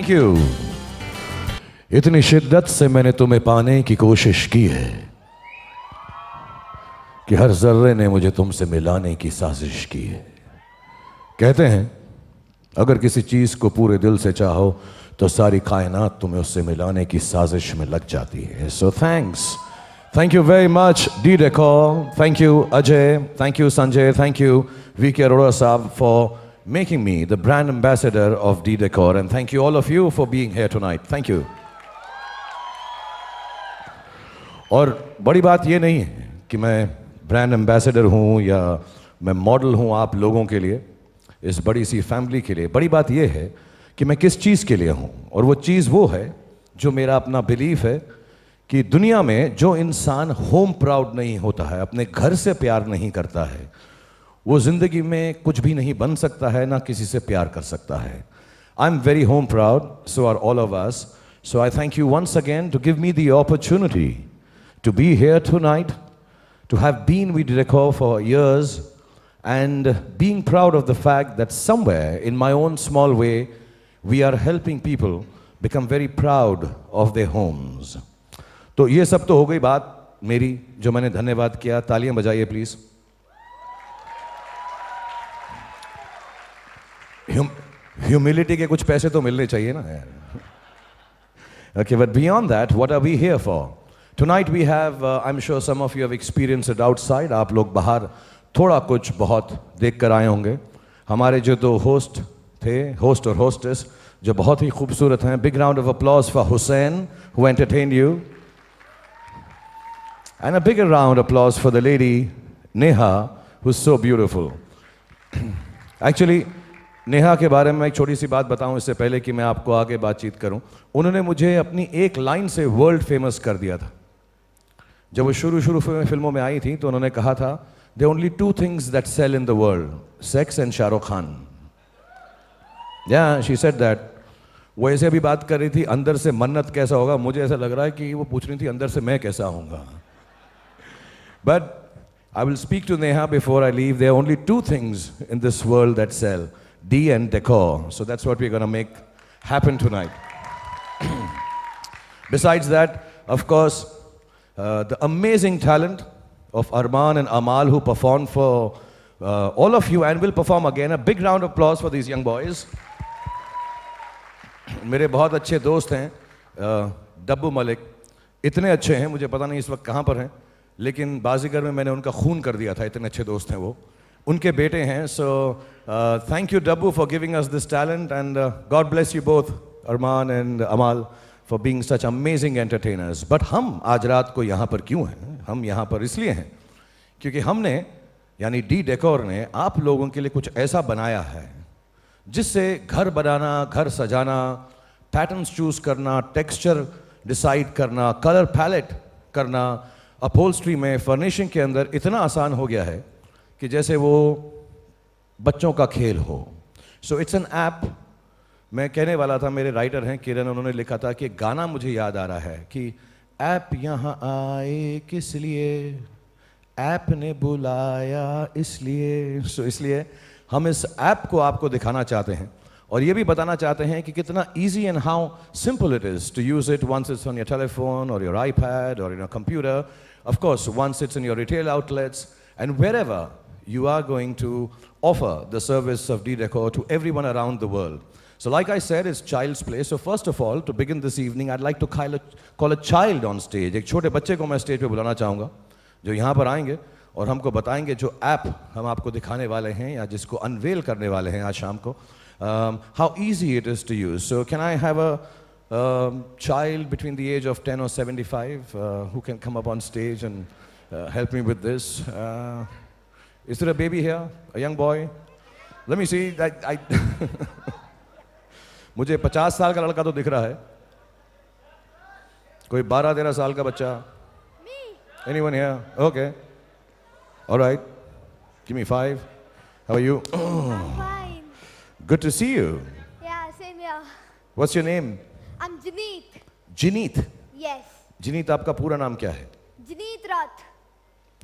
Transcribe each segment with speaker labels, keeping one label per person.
Speaker 1: Thank you इतनी शिद्दत से मैंने तुम्हें पाने की कोशिश की है कि हर जर्रे ने मुझे तुमसे मिलाने की साजिश की है कहते हैं अगर किसी चीज़ को पूरे दिल से चाहो तो सारी कायनात तुम्हें उससे मिलाने की साजिश में लग जाती है so thanks thank you very much D decor thank you Ajay thank you Sanjay thank you V K Arora साहब for making me the brand ambassador of D Decor. And thank you all of you for being here tonight. Thank you. और बड़ी बात ये नहीं है कि मैं brand ambassador हूँ या मैं मॉडल हूँ आप लोगों के लिए इस बड़ी सी फैमिली के लिए बड़ी बात यह है कि मैं किस चीज़ के लिए हूँ और वो चीज़ वो है जो मेरा अपना बिलीफ है कि दुनिया में जो इंसान होम प्राउड नहीं होता है अपने घर से प्यार नहीं करता है वो जिंदगी में कुछ भी नहीं बन सकता है ना किसी से प्यार कर सकता है I am very home proud so are all of us so I thank you once again to give me the opportunity to be here tonight to have been with Reco for years and being proud of the fact that some way in my own small way we are helping people become very proud of their homes तो ये सब तो हो गई बात मेरी जो मैंने धन्यवाद किया तालियां बजाइए प्लीज़ ह्यूमिलिटी के कुछ पैसे तो मिलने चाहिए ना यार okay but beyond that what are we here for night we have I am sure some of you have experienced outside आप लोग बाहर थोड़ा कुछ बहुत देख कर आए होंगे हमारे जो दो होस्ट थे होस्ट और होस्टेस जो बहुत ही खूबसूरत हैं big round of applause for Hussain who entertain you and a bigger round applause for the lady Neha who so beautiful actually Neha के बारे में एक छोटी सी बात बताऊं इससे पहले कि मैं आपको आगे बातचीत करूं उन्होंने मुझे अपनी एक लाइन से वर्ल्ड फेमस कर दिया था जब वो शुरू शुरू फिल्मों में आई थी तो उन्होंने कहा था they only two things that sell in the world sex and Shahrukh Khan yeah she set that वो ऐसे भी बात कर रही थी अंदर से मन्नत कैसा होगा मुझे ऐसा लग रहा है कि वो पूछ रही थी अंदर से मैं कैसा होऊंगा but I will speak to Neha before I leave they only two things in this world that sell D and decor. So that's what we're going to make happen tonight. Besides that, of course, uh, the amazing talent of Arman and Amal who performed for uh, all of you and will perform again. A big round of applause for these young boys. मेरे बहुत अच्छे दोस्त हैं डब्बू मलिक इतने अच्छे हैं मुझे पता नहीं इस वक्त कहाँ पर हैं लेकिन बाजीगर में मैंने उनका खून कर दिया था इतने अच्छे दोस्त हैं वो उनके बेटे हैं so thank you Dabboo for giving us this talent and God bless you both Armaan and Amaal for being such amazing entertainers but हम आज रात को यहाँ पर क्यों हैं हम यहाँ पर इसलिए हैं क्योंकि हमने यानी डी डेकोर ने आप लोगों के लिए कुछ ऐसा बनाया है जिससे घर बनाना घर सजाना पैटर्न्स चूज करना टेक्सचर डिसाइड करना कलर पैलेट करना अपोल्स्ट्री में फर्निशिंग के अंदर इतना आसान हो गया है कि जैसे वो बच्चों का खेल हो सो इट्स एन ऐप मैं कहने वाला था मेरे राइटर हैं किरण उन्होंने लिखा था कि गाना मुझे याद आ रहा है कि ऐप यहाँ आए किस लिए ऐप ने बुलाया इसलिए सो इसलिए हम इस ऐप को आपको दिखाना चाहते हैं और ये भी बताना चाहते हैं कि कितना easy and how simple it is to use it once it's on your telephone or your iPad or in computer of course once it's in your retail outlets and wherever you are going to offer the service of D DDECO to everyone around the world. So like I said, it's child's play. So first of all, to begin this evening, I'd like to call a, call a child on stage. एक छोटे बच्चे को मैं stage पे बुलाना चाहूँगा जो यहाँ पर आएंगे और हमको बताएंगे जो ऐप हम आपको दिखाने वाले हैं या जिसको अनवेल करने वाले हैं आज शाम को how easy it is to use so can I have a child between the age of 10 or 75 uh, who can come up on stage and uh, help me with this. Uh, Is there a baby here? A young boy? Let me see. I, I मुझे 50 साल का लड़का तो दिख रहा है कोई 12 13 साल का बच्चा anyone here okay all right give me five how are you good to see you What's your name? I'm Janeet. Janeet. Yes. Janeet, आपका पूरा नाम क्या है? Janeet Rath.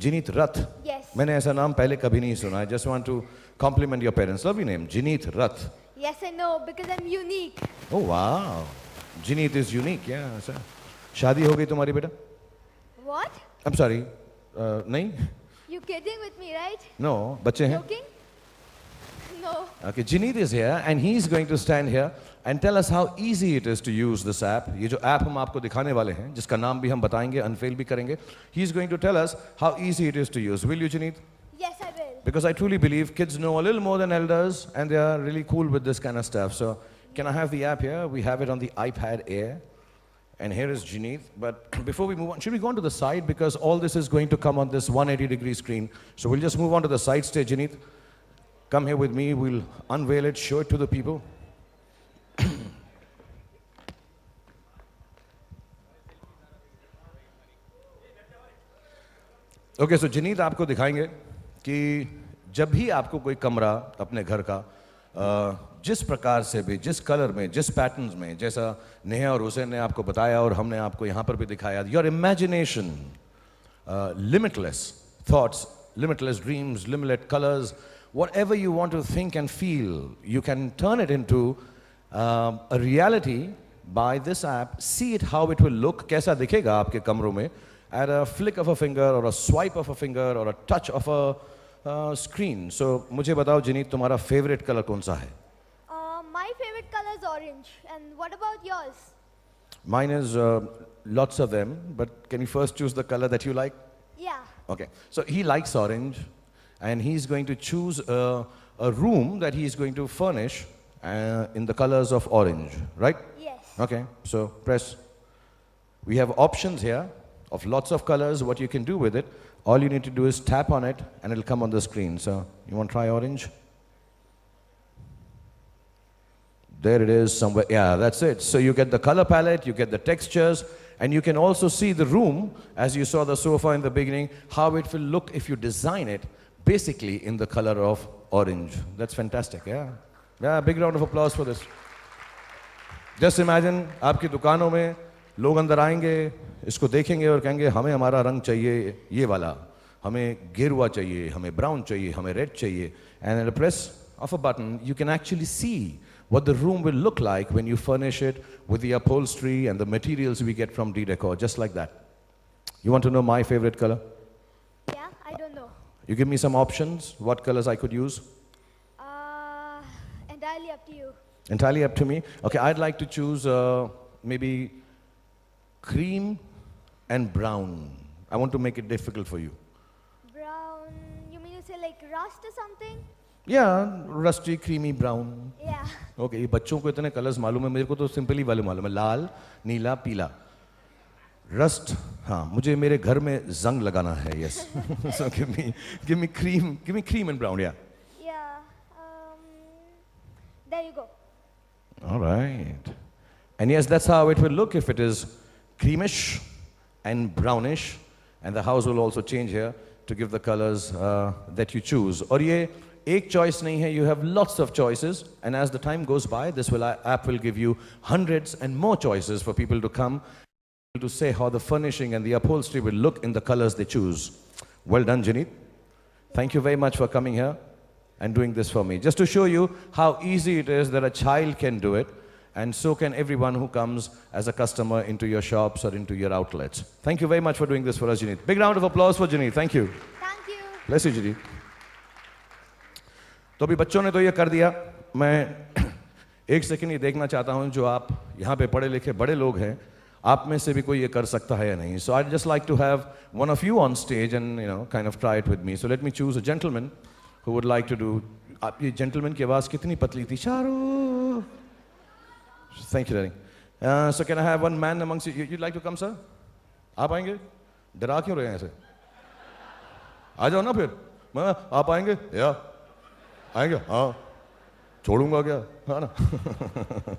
Speaker 1: Janeet Rath. Yes. मैंने ऐसा नाम पहले कभी नहीं सुना I just want to compliment your parents love you name Jineet Rath yes I know because I am unique oh wow Jineet is unique yeah sir शादी हो गई तुम्हारी बेटा व्हाट आई एम सॉरी नहीं you kidding with me right no बच्चे हैं joking no okay Jineet is here and he is going to stand here And tell us how easy it is to use this app. ये जो app हम आपको दिखाने वाले हैं जिसका नाम भी हम बताएंगे अनफेल भी करेंगे He is going to tell us how easy it is to use. Will you, Janith? Yes, I will. Because I truly believe kids know a little more than elders and they are really cool with this kind of stuff. So, can I have the app here? We have it on the iPad Air. And here is Janith. But before we move on, should we go on to the side? Because all this is going to come on this 180 degree screen. So, we'll just move on to the side stage, Janith, Come here with me. We'll unveil it, show it to the people. Okay so Jineet आपको दिखाएंगे कि जब भी आपको कोई कमरा अपने घर का जिस प्रकार से भी जिस कलर में जिस पैटर्न्स में जैसा नेहा और हुसैन ने आपको बताया और हमने आपको यहाँ पर भी दिखाया your imagination limitless thoughts limitless dreams limited colours whatever you want to think and feel you can turn it into reality by this app see it how it will look कैसा दिखेगा आपके कमरों में at a flick of a finger or a swipe of a finger or a touch of a uh, screen. So मुझे बताओ जिनीत तुम्हारा favorite color कौन सा है? Uh, my favorite color is orange. And what about yours? Mine is uh, lots of them, but can you first choose the color that you like? Yeah. Okay. So he likes orange, and he's going to choose a, a room that he's going to furnish uh, in the colors of orange, right? Yes. Okay. So press. We have options here of lots of colors, what you can do with it, all you need to do is tap on it and it'll come on the screen. So you want to try orange? There it is somewhere. Yeah, that's it. So you get the color palette, you get the textures, and you can also see the room, as you saw the sofa in the beginning, how it will look if you design it basically in the color of orange. That's fantastic, yeah. Yeah, big round of applause for this. Just imagine, आपकी दुकानों में लोग अंदर आएंगे इसको देखेंगे और कहेंगे हमें हमारा रंग चाहिए ये वाला हमें गेरुआ चाहिए हमें ब्राउन चाहिए हमें रेड चाहिए and press of a button you can actually see what the room will look like when you furnish it with the upholstery and the materials we get from D-Decor, just like that. You want to know my favorite color? Yeah, I don't know. You give me some options, what colors I could use? Uh, entirely up to you. Entirely up to me? Okay, I'd like to choose uh, maybe cream and brown. I want to make it difficult for you. Brown, you mean you say like rust or something? Yeah, rusty, creamy brown. Yeah. Okay, ये बच्चों को इतने colours मालूम है मेरे को तो simply वाले मालूम है लाल नीला पीला रस्ट हाँ मुझे मेरे घर में जंग लगाना है yes so give me give me cream give me cream and brown yeah There you go. All right. And yes, that's how it will look if it is creamish and brownish and the house will also change here to give the colors uh, that you choose. Or, ये एक choice nahi you have lots of choices and as the time goes by, this will, uh, app will give you hundreds and more choices for people to come to say how the furnishing and the upholstery will look in the colors they choose. Well done, Janeet. Thank you very much for coming here and doing this for me. Just to show you how easy it is that a child can do it, and so can everyone who comes as a customer into your shops or into your outlets. Thank you very much for doing this for us, Janeet. Big round of applause for Janeet. Thank you. Thank you. Bless you, Janeet. तो अभी बच्चों ने तो ये कर दिया मैं एक सेकंड ये देखना चाहता हूँ जो आप यहाँ पे पढ़े लिखे बड़े लोग हैं आप में से भी कोई ये कर सकता है या नहीं so I just like to have one of you on stage and you know kind of try it with me so let me choose a gentleman who would like to do आप ये gentleman की आवाज़ कितनी पतली थी चारों Thank you, darling. Uh, so can I have one man amongst you? You'd like to come, sir? आप आएंगे डरा क्यों रहे हैं ऐसे आ जाओ ना फिर मैं आप आएंगे या आएंगे हाँ छोड़ूंगा क्या है ना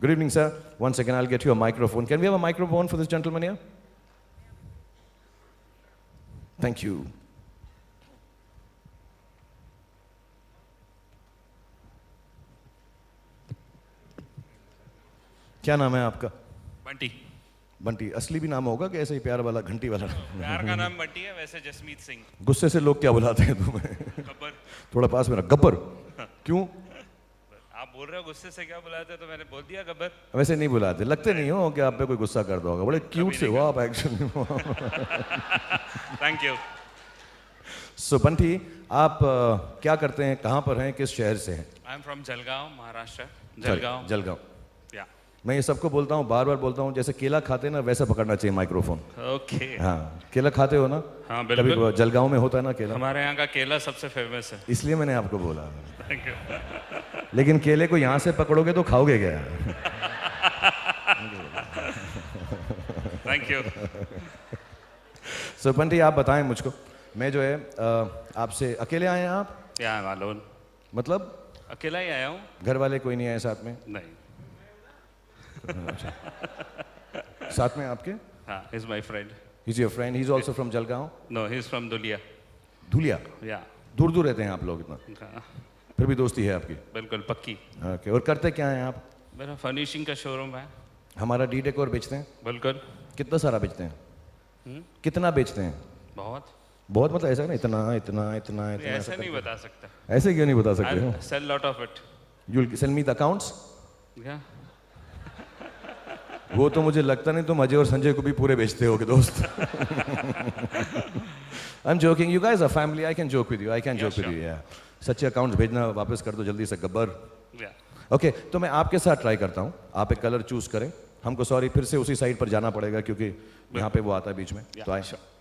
Speaker 1: Good evening, sir. One second, I'll get you a microphone. Can we have a microphone for this gentleman here? Thank you. क्या नाम है आपका बंटी बंटी असली भी नाम होगा कि ऐसे ही प्यार वाला घंटी वाला प्यार का नाम बंटी है वैसे जसमीत सिंह गुस्से से लोग क्या बुलाते हैं तुम्हें गब्बर थोड़ा पास मेरा गब्बर क्यों आप बोल रहे हो गुस्से से क्या बुलाते हैं तो मैंने बोल दिया गब्बर वैसे नहीं बुलाते लगते नहीं हो कि आप पे कोई गुस्सा करता होगा बड़े क्यूट से हो आप actually thank you so Bunty आप uh, क्या करते हैं कहां पर हैं किस शहर से हैं I am from Jalgaon Maharashtra Jalgaon Jalgaon मैं ये सबको बोलता हूँ बार बार बोलता हूँ जैसे केला खाते ना वैसे पकड़ना चाहिए माइक्रोफोन ओके हाँ केला खाते हो ना हाँ बिल्कुल कभी जलगांव में होता है ना केला हमारे यहाँ का केला सबसे फेमस है इसलिए मैंने आपको बोला लेकिन केले को यहाँ से पकड़ोगे तो खाओगे क्या थैंक यू सुपन जी आप बताएं मुझको मैं जो है आपसे अकेले आए हैं आप मालूम मतलब अकेला ही आया हूँ घर वाले कोई नहीं आए साथ में नहीं साथ में आपके is my friend is your friend is also from Jalgaon no is from Dhulia Dhulia दूर दूर रहते हैं आप लोग इतना हाँ। फिर भी दोस्ती है आपकी बिल्कुल पक्की ओके और करते क्या हैं आप मेरा फर्निशिंग का शोरूम है हमारा डी डेकोर बेचते हैं बिल्कुल कितना सारा बेचते हैं हुँ? हम्म? कितना बेचते हैं बहुत बहुत मतलब ऐसा ना इतना इतना इतना इतना ऐसा, नहीं बता सकता ऐसे क्यों नहीं बता सकते sell lot of it you sell me the accounts वो तो मुझे लगता नहीं तुम तो अजय और संजय को भी पूरे बेचते हो दोस्त I am joking you guys a family I can joke with you I can joke with you या सच्चे अकाउंट भेजना वापस कर दो जल्दी से गब्बर ओके yeah. okay, तो मैं आपके साथ ट्राई करता हूँ आप एक कलर चूज करें हमको सॉरी फिर से उसी साइड पर जाना पड़ेगा क्योंकि यहाँ पे वो आता है बीच में yeah, तो आई sure.